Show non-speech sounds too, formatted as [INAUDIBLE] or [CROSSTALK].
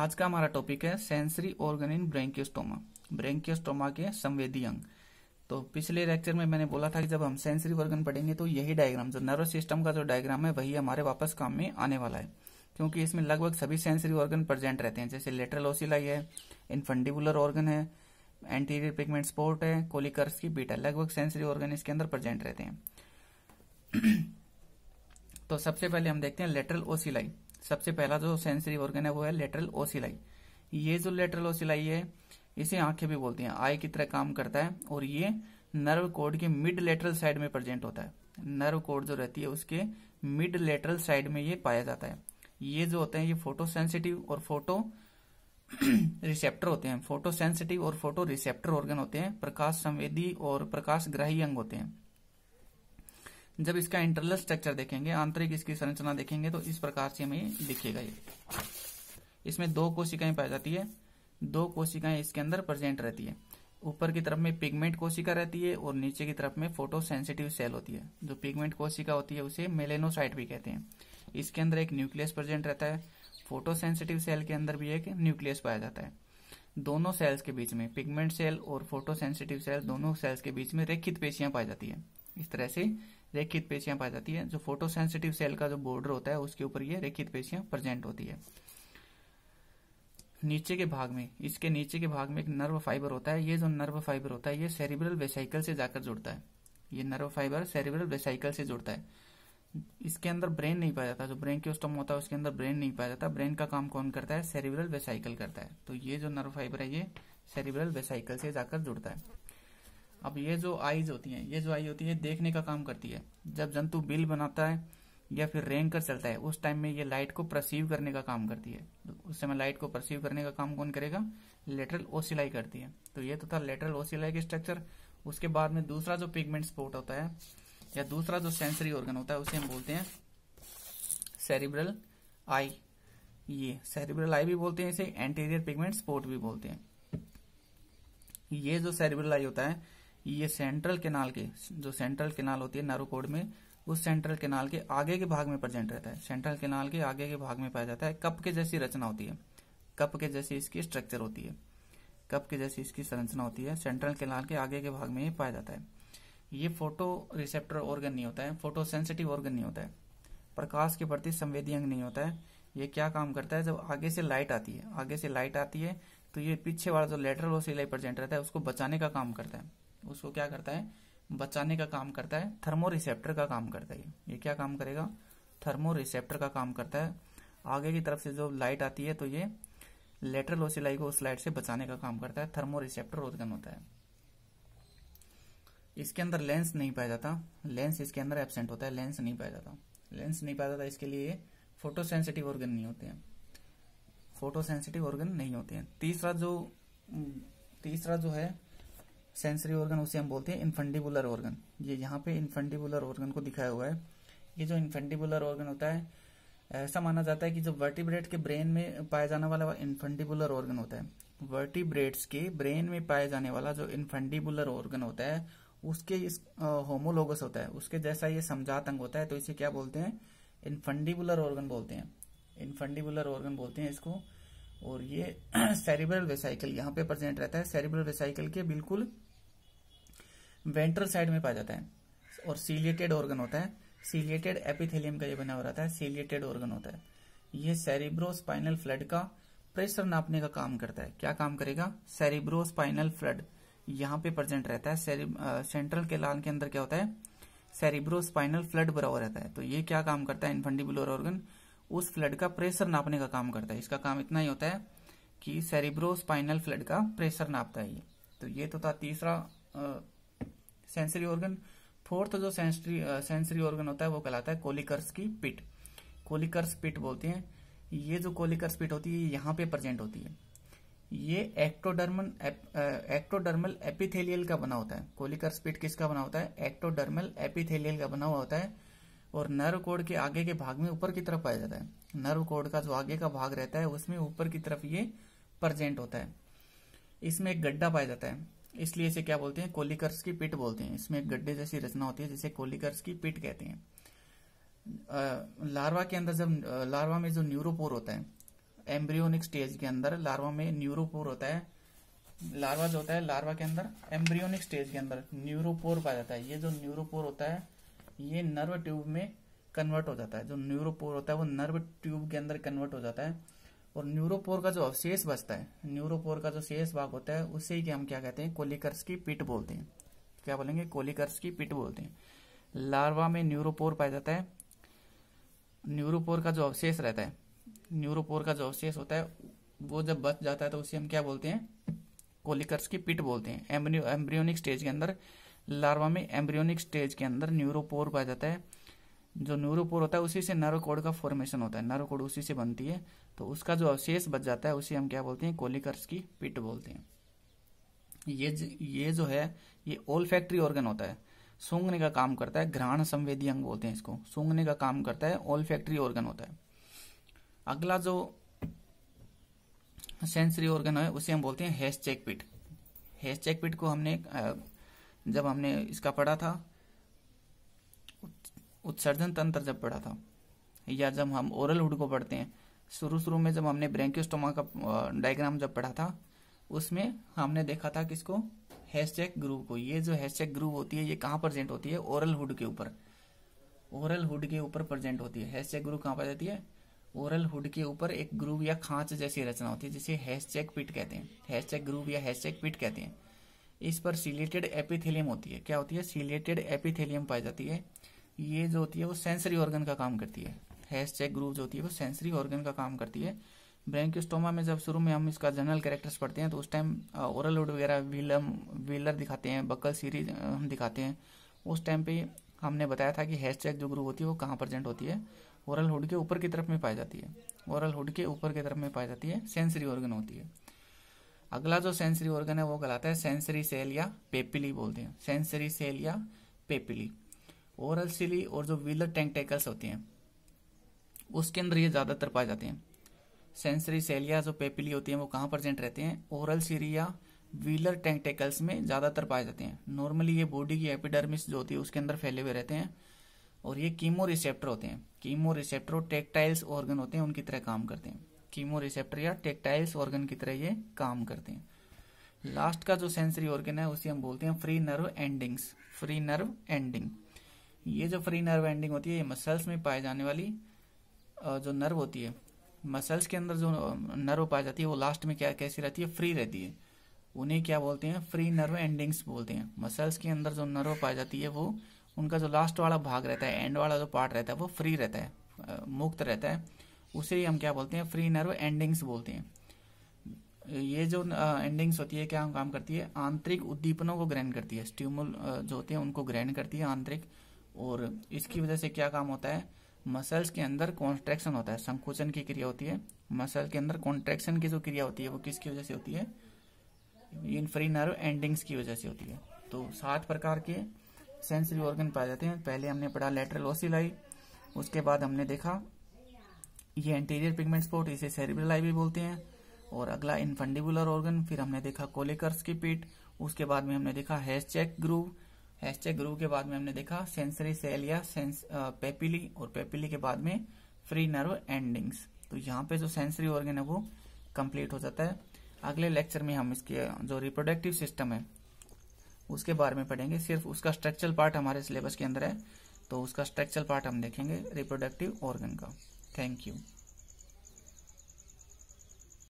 आज का हमारा टॉपिक है सेंसरी ऑर्गन इन ब्रेंकियोस्टोमा ब्रेंकियोस्टोमा के संवेदी अंग तो पिछले लेक्चर में मैंने बोला था कि जब हम सेंसरी ऑर्गन पढ़ेंगे तो यही डायग्राम जो नर्वस सिस्टम का जो डायग्राम है वही हमारे वापस काम में आने वाला है क्योंकि इसमें लगभग सभी सेंसरी ऑर्गन प्रेजेंट रहते हैं जैसे लेटरल ओसिलाई है इनफंडिबुलर ऑर्गन है एंटीरियर पिगमेंट स्पोर्ट है कोलिकर्स की बीटा लगभग सेंसरी ऑर्गन इसके अंदर प्रेजेंट रहते हैं [CLEARS THROAT] तो सबसे पहले हम देखते हैं लेटरल ओसिलाई सबसे पहला जो सेंसरी ऑर्गन है वो है लेटरल ओसिलाई ये जो लेटरल ओसिलाई है इसे आंखें भी बोलती हैं आई की तरह काम करता है और ये नर्व कोड के मिड लेटरल साइड में प्रेजेंट होता है नर्व कोड जो रहती है उसके मिड लेटरल साइड में ये पाया जाता है ये जो होते हैं ये फोटो सेंसिटिव और फोटो रिसेप्टर होते हैं फोटो सेंसिटिव और फोटो रिसेप्टर ऑर्गन होते हैं प्रकाश संवेदी और प्रकाश ग्राही अंग होते हैं जब इसका इंटरनल स्ट्रक्चर देखेंगे आंतरिक इसकी संरचना देखेंगे तो इस प्रकार से हमें दिखेगा ये इसमें दो कोशिकाएं पाई जाती है दो कोशिकाएं इसके अंदर प्रेजेंट रहती है ऊपर की तरफ में पिगमेंट कोशिका रहती है और नीचे की तरफ में फोटो सेंसिटिव सेल होती है जो पिगमेंट कोशिका होती है उसे मेलेनोसाइट भी कहते हैं इसके अंदर एक न्यूक्लियस प्रेजेंट रहता है फोटो सेंसिटिव सेल के अंदर भी एक न्यूक्लियस पाया जाता है दोनों सेल्स के बीच में पिगमेंट सेल और फोटो सेंसिटिव सेल दोनों सेल्स के बीच में रेखित पेशियां पाई जाती है इस तरह से रेखित पेशियां पाई जाती है जो फोटो सेंसिटिव सेल का जो बॉर्डर होता है उसके ऊपर ये रेखित पेशियां प्रेजेंट होती है नीचे के भाग में इसके नीचे के भाग में एक नर्व फाइबर होता है ये जो नर्व फाइबर होता है ये सेरिब्रल वेसाइकल से जाकर जुड़ता है ये नर्व फाइबर सेरिब्रल वेसाइकल से जुड़ता है इसके अंदर ब्रेन नहीं पाया जाता जो ब्रेन के स्टम होता है उसके अंदर ब्रेन नहीं पाया जाता ब्रेन का काम कौन करता है सेरिब्रल वेसाइकल करता है तो ये जो नर्व फाइबर है ये सेरिब्रल वेसाइकल से जाकर जुड़ता है अब ये जो आईज होती हैं ये जो आई होती है देखने का काम करती है जब जंतु बिल बनाता है या फिर रेंग कर चलता है उस टाइम में ये लाइट को परसीव करने का काम करती है तो उस समय लाइट को परसीव करने का काम कौन करेगा लेटरल ओसिलाई करती है तो ये तो था लेटरल ओसिलाई का स्ट्रक्चर उसके बाद में दूसरा जो पिगमेंट स्पोर्ट होता है या दूसरा जो सेंसरी ऑर्गन होता है उसे हम बोलते हैं सेरिब्रल आई ये सेरिब्रल आई भी बोलते हैं इसे एंटीरियर पिगमेंट स्पोर्ट भी बोलते हैं ये जो सेरिब्रल आई होता है ये सेंट्रल केनाल के जो सेंट्रल केनाल होती है नारोकोड में उस सेंट्रल केनाल के आगे के भाग में प्रेजेंट रहता है सेंट्रल केनाल के आगे के भाग में पाया जाता है कप के जैसी रचना होती है कप के जैसी इसकी स्ट्रक्चर होती है कप के जैसी इसकी संरचना होती है सेंट्रल केनाल के आगे के भाग में ही पाया जाता है ये फोटो रिसेप्टर ऑर्गन नहीं होता है फोटो सेंसिटिव ऑर्गन नहीं होता है प्रकाश के प्रति संवेदी अंग नहीं होता है ये क्या काम करता है जब आगे से लाइट आती है आगे से लाइट आती है तो ये पीछे वाला जो लेटरल ओसिलाई प्रेजेंट रहता है उसको बचाने का काम करता है उसको क्या करता है बचाने का काम करता है थर्मोरिसेप्टर का काम करता है ये क्या काम करेगा थर्मोरिसेप्टर का काम करता है आगे की तरफ से जो लाइट आती है तो ये लेटरल ओसिलाई को उस लाइट से बचाने का काम करता है थर्मोरिसेप्टर रोधगन होता है इसके अंदर लेंस नहीं पाया जाता लेंस इसके अंदर एबसेंट होता है लेंस नहीं पाया जाता लेंस नहीं पाया जाता इसके लिए फोटो सेंसिटिव ऑर्गन नहीं होते हैं फोटो सेंसिटिव ऑर्गन नहीं होते हैं तीसरा जो तीसरा जो है सेंसरी ऑर्गन उसे हम बोलते हैं इन्फेंडिबुलर ऑर्गन ये यहाँ पे इन्फेंडिबुलर ऑर्गन को दिखाया हुआ है ये जो इन्फेंडिबुलर ऑर्गन होता है ऐसा माना जाता है कि जो वर्टिब्रेट के ब्रेन में पाया जाने वाला इन्फेंडिबुलर ऑर्गन होता है वर्टिब्रेट्स के ब्रेन में पाया जाने वाला जो इन्फेंडिबुलर ऑर्गन होता है उसके इस होमोलोगस होता है उसके जैसा ये समझात अंग होता है तो इसे क्या बोलते हैं इन्फेंडिबुलर ऑर्गन बोलते हैं इन्फेंडिबुलर ऑर्गन बोलते हैं इसको और ये सेरिब्रल [CLEARS THROAT] वेसाइकल यहाँ पे प्रेजेंट रहता है सेरिब्रल वेसाइकल के बिल्कुल वेंट्रल साइड में पाया जाता है और सीलिएटेड ऑर्गन होता है सीलिएटेड एपिथेलियम का ये बना हुआ रहता है सीलिएटेड ऑर्गन होता है ये सेरिब्रो स्पाइनल फ्लड का प्रेशर नापने का काम करता है क्या काम करेगा सेरिब्रो स्पाइनल फ्लड यहाँ पे प्रेजेंट रहता है सेंट्रल के लान के अंदर क्या होता है सेरिब्रो स्पाइनल फ्लड बरा हुआ रहता है तो ये क्या काम करता है इन्फंडिबुलर ऑर्गन उस फ्लड का प्रेशर नापने का काम करता है इसका काम इतना ही होता है कि सेरिब्रो स्पाइनल फ्लड का प्रेशर नापता है ये तो ये तो था तीसरा सेंसरी ऑर्गन फोर्थ जो सेंसरी सेंसरी ऑर्गन होता है वो कहलाता है कोलिकर्स की पिट कोलिकर्स पिट बोलते हैं ये जो कोलिकर्स पिट होती है यहाँ पे प्रेजेंट होती है ये एक्टोडर्मल एक्टोडर्मल एपिथेलियल का बना होता है कोलिकर्स पिट किसका बना होता है एक्टोडर्मल एपिथेलियल का बना हुआ होता है और नर्व कोड के आगे के भाग में ऊपर की तरफ पाया जाता है नर्व कोड का जो आगे का भाग रहता है उसमें ऊपर की तरफ ये प्रजेंट होता है इसमें एक गड्ढा पाया जाता है इसलिए इसे क्या बोलते हैं कोलिकर्स की पिट बोलते हैं इसमें एक गड्ढे जैसी रचना होती है जिसे कोलिकर्स की पिट कहते हैं लार्वा के अंदर जब लार्वा में जो न्यूरोपोर होता है एम्ब्रियोनिक स्टेज के अंदर लार्वा में न्यूरोपोर होता है लार्वा जो होता है लार्वा के अंदर एम्ब्रियोनिक स्टेज के अंदर न्यूरोपोर पाया जाता है ये जो न्यूरोपोर होता है ये नर्व ट्यूब में कन्वर्ट हो जाता है जो न्यूरोपोर होता है वो नर्व ट्यूब के अंदर कन्वर्ट हो जाता है और न्यूरोपोर का जो अवशेष बचता है न्यूरोपोर का जो शेष भाग होता है उसे ही हम क्या कहते हैं कोलिकर्स की पिट बोलते हैं क्या बोलेंगे कोलिकर्स की पिट बोलते हैं लार्वा में न्यूरोपोर पाया जाता है न्यूरोपोर का जो अवशेष रहता है न्यूरोपोर का जो अवशेष होता है वो जब बच जाता है तो उसे हम क्या बोलते हैं कोलिकर्स की पिट बोलते हैं एम्ब्रियोनिक स्टेज के अंदर लार्वा में एम्ब्रियोनिक स्टेज के अंदर न्यूरोपोर पाया जाता है जो न्यूरोपोर होता है उसी से नरोकोड का फॉर्मेशन होता है नरोकोड उसी से बनती है तो उसका जो अवशेष बच जाता है उसे हम क्या बोलते हैं कोलिकर्स की पिट बोलते हैं ये ये जो है ये ओल फैक्ट्री ऑर्गन होता है सूंघने का काम करता है घ्राण संवेदी अंग बोलते हैं इसको सूंघने का काम करता है ओल फैक्ट्री ऑर्गन होता है अगला जो सेंसरी ऑर्गन है उसे हम बोलते हैं हेस्चेक पिट हेस्चेक पिट को हमने जब हमने इसका पढ़ा था उत्सर्जन तंत्र जब पढ़ा था या जब हम ओरल हुड को पढ़ते हैं शुरू शुरू में जब हमने ब्रेंक्योस्टोमा का डायग्राम जब पढ़ा था उसमें हमने देखा था किसको हैशेक ग्रूव को ये जो हैशेक ग्रूव होती है ये कहाँ प्रजेंट होती है ओरल हुड के ऊपर ओरल हुड के ऊपर प्रजेंट होती है हैशेक ग्रूव कहाँ पर जाती है ओरल हुड के ऊपर एक ग्रूव या खांच जैसी रचना होती है जिसे हैशेक पिट कहते हैं हैशेक ग्रूव या हैशेक पिट कहते हैं इस पर सीलेटेड एपिथेलियम होती है क्या होती है सीलेटेड एपिथेलियम पाई जाती है ये जो होती है वो सेंसरी ऑर्गन का काम करती है हैश चेक ग्रूव जो होती है वो सेंसरी ऑर्गन का काम करती है स्टोमा में जब शुरू में हम इसका जनरल कैरेक्टर्स पढ़ते हैं तो उस टाइम ओरल वुड वगैरह व्हीलम व्हीलर दिखाते हैं बकल सीरीज हम दिखाते हैं उस टाइम पे हमने बताया था कि हैश चेक जो ग्रुप होती है वो कहाँ प्रजेंट होती है ओरल हुड के ऊपर की तरफ में पाई जाती है ओरल हुड के ऊपर की तरफ में पाई जाती है सेंसरी ऑर्गन होती है अगला जो सेंसरी ऑर्गन है वो कहलाता है सेंसरी सेल या पेपिली बोलते हैं सेंसरी सेल या पेपिली ओरल सिली और जो व्हीलर टेंटेकल्स होते हैं उसके अंदर ये ज़्यादातर पाए जाते हैं सेंसरी सेल या जो पेपिली होती है वो कहाँ प्रजेंट रहते हैं ओरल सीरी या व्हीलर टेंटेकल्स में ज़्यादातर पाए जाते हैं नॉर्मली ये बॉडी की एपिडर्मिस जो होती है उसके अंदर फैले हुए रहते हैं और ये कीमो रिसेप्टर होते हैं कीमो रिसेप्टर टेक्टाइल्स ऑर्गन होते हैं उनकी तरह काम करते हैं कीमो रिसेप्टर या टेक्टाइल्स ऑर्गन की तरह ये काम करते हैं लास्ट का जो सेंसरी ऑर्गन है उसे हम बोलते हैं free nerve endings free nerve ending ये जो फ्री नर्व एंडिंग होती है ये मसल्स में पाए जाने वाली जो नर्व होती है मसल्स के अंदर जो नर्व पाई जाती है वो लास्ट में क्या कैसी रहती है फ्री रहती है उन्हें क्या बोलते हैं फ्री नर्व एंडिंग्स बोलते हैं मसल्स के अंदर जो नर्व पाई जाती है वो उनका जो लास्ट वाला भाग रहता है एंड वाला जो पार्ट रहता है वो फ्री रहता है मुक्त रहता है उसे हम क्या बोलते हैं फ्री नर्व एंडिंग्स बोलते हैं ये जो एंडिंग्स होती है क्या काम करती है आंतरिक उद्दीपनों को ग्रहण करती है स्ट्यूमुल जो होते हैं उनको ग्रहण करती है आंतरिक और इसकी वजह से क्या काम होता है मसल्स के अंदर कॉन्ट्रेक्शन होता है संकुचन की क्रिया होती है मसल के अंदर कॉन्ट्रेक्शन की जो क्रिया होती है वो किसकी वजह से होती है इन फ्री नर्व एंडिंग्स की वजह से होती है तो सात प्रकार के सेंसरी ऑर्गन पाए जाते हैं पहले हमने पढ़ा लेटरल ओसिलाई उसके बाद हमने देखा ये एंटीरियर पिगमेंट स्पॉट इसे सेरिब्रल आई भी बोलते हैं और अगला इनफंडिबुलर ऑर्गन फिर हमने देखा कोलिकर्स की पीठ उसके बाद में हमने देखा हैशचेक ग्रूव हेस ग्रूव के बाद में हमने देखा सेंसरी सेल या सेंस पेपिली और पेपिली के बाद में फ्री नर्व एंडिंग्स तो यहाँ पे जो सेंसरी ऑर्गन है वो कंप्लीट हो जाता है अगले लेक्चर में हम इसके जो रिप्रोडक्टिव सिस्टम है उसके बारे में पढ़ेंगे सिर्फ उसका स्ट्रक्चरल पार्ट हमारे सिलेबस के अंदर है तो उसका स्ट्रक्चरल पार्ट हम देखेंगे रिप्रोडक्टिव ऑर्गन का Thank you.